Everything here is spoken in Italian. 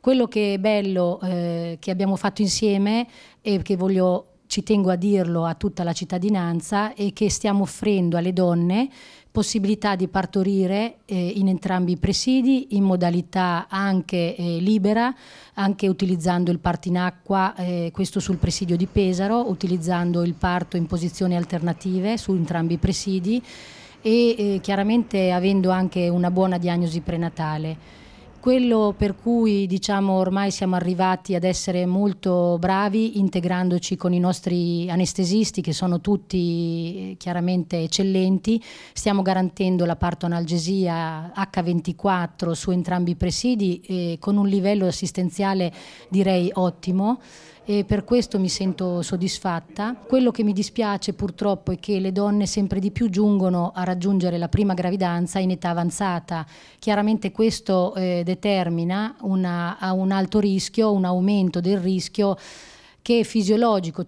Quello che è bello eh, che abbiamo fatto insieme e che voglio ci tengo a dirlo a tutta la cittadinanza, è che stiamo offrendo alle donne possibilità di partorire eh, in entrambi i presidi in modalità anche eh, libera, anche utilizzando il parto in acqua, eh, questo sul presidio di Pesaro, utilizzando il parto in posizioni alternative su entrambi i presidi e eh, chiaramente avendo anche una buona diagnosi prenatale quello per cui diciamo ormai siamo arrivati ad essere molto bravi integrandoci con i nostri anestesisti che sono tutti eh, chiaramente eccellenti, stiamo garantendo la partonalgesia H24 su entrambi i presidi eh, con un livello assistenziale direi ottimo e per questo mi sento soddisfatta. Quello che mi dispiace purtroppo è che le donne sempre di più giungono a raggiungere la prima gravidanza in età avanzata. Chiaramente questo eh, determina una, un alto rischio, un aumento del rischio che è fisiologico.